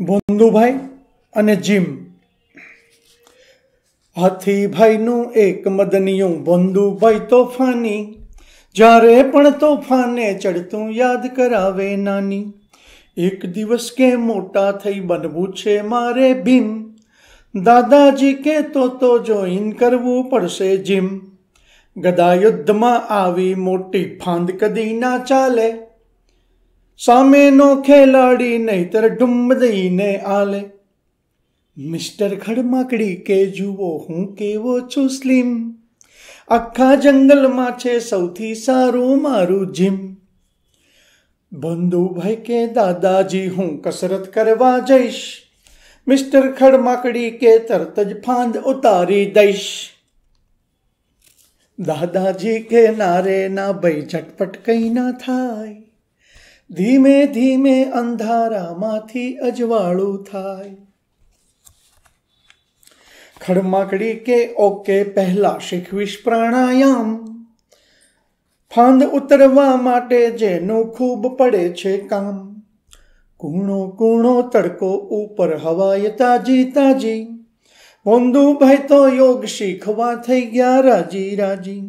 ભોંદુભાઈ અને જીમ હાથીભાઈનું એક મદનિયું ભોંદુભાઈ તોફાની જ્યારે પણ તોફાને ચડતું યાદ કરાવે નાની એક દિવસ કે મોટા થઈ બનવું છે મારે ભીમ દાદાજી કે તો તો જોઈન કરવું પડશે જીમ ગદા યુદ્ધમાં આવી મોટી ફાંદ કદી ના ચાલે સામેનો ખેલાડી નહીતર ઢુંબ દઈને આલે મિસ્ટર ખડમાકડી કે જુઓ હું કેવો છું સ્લીમ આખા જંગલમાં છે સૌથી સારું મારું જીમ બંધુભાઈ કે દાદાજી હું કસરત કરવા જઈશ મિસ્ટર ખડમાકડી કે તરત જ ફાંદ ઉતારી દઈશ દાદાજી કે ના ના ભાઈ ઝટપટ કંઈ ના થાય ધીમે ધીમે અંધારા માથી અજવાળું થાય ખડમાકડી કે ઓકે પેલા શિખવિશ પ્રાણાયામ ફાંદ ઉત્તરવા માટે જેનો ખૂબ પડે છે કામ કૂણો કૂણો તડકો ઉપર હવાયતા જીતાજી બોંદુ ભાઈ તો યોગ શીખવા થઈ ગયા રાજી રાજી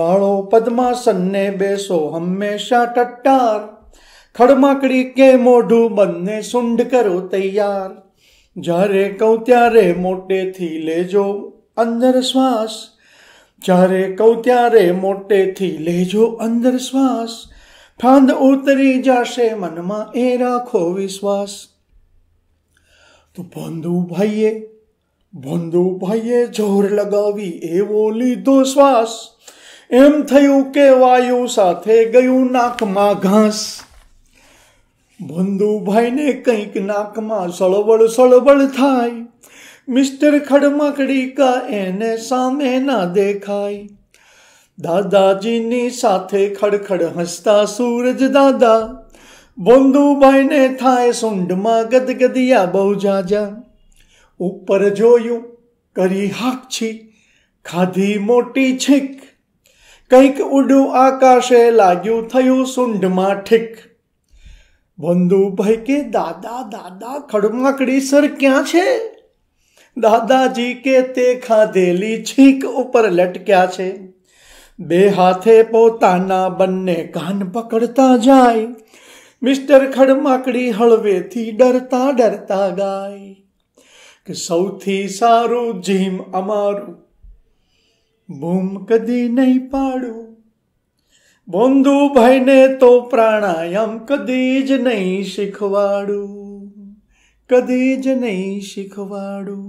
વાળો पद्मासन ને બેસો હંમેશા ટટ્ટાર ખડમાકડી કે મોઢું બંને સુંડ કરો તૈયાર જ્યારે કહું ત્યારે મોટેથી લેજો અંદર શ્વાસ જ્યારે કહું ત્યારે મોટેથી લેજો અંદર શ્વાસ ફાંદ ઉતરી જશે મનમાં એ રાખો વિશ્વાસ તો ભંધુભાઈએ ભંધુભાઈએ જોર લગાવી એવો લીધો શ્વાસ એમ થયું કે વાયુ સાથે ગયું નાકમાં ઘાસ ભંધુભાઈને કંઈક નાકમાં સળવળ સળવળ થાય મિસ્ટર ખડમકડી કા એને સામે ના દેખાય દાદાજીની સાથે ખડખડ હસતા સૂરજ દાદા ભંધુભાઈને થાય સૂંઢમાં ગદગદિયા બહુ જાજા ઉપર જોયું કરી હાકછી ખાધી મોટી છીક કંઈક ઉડું આકાશે લાગ્યું થયું સુંઢમાં ઠીક બંધુભાઈ કે દાદા દાદા ખડમાકડી સર ક્યાં છે દાદાજી કે તે ખાધેલી છીંક ઉપર લટક્યા છે બે હાથે પોતાના બંને કાન પકડતા જાય મિસ્ટર ખડમાકડી હળવેથી ડરતા ડરતા ગાય કે સૌથી સારું જીમ અમારું બૂમ કદી નહીં પાડું બોંદુભાઈને તો પ્રાણાયામ કદી જ નહીં શીખવાડું કદી જ નહીં શીખવાડું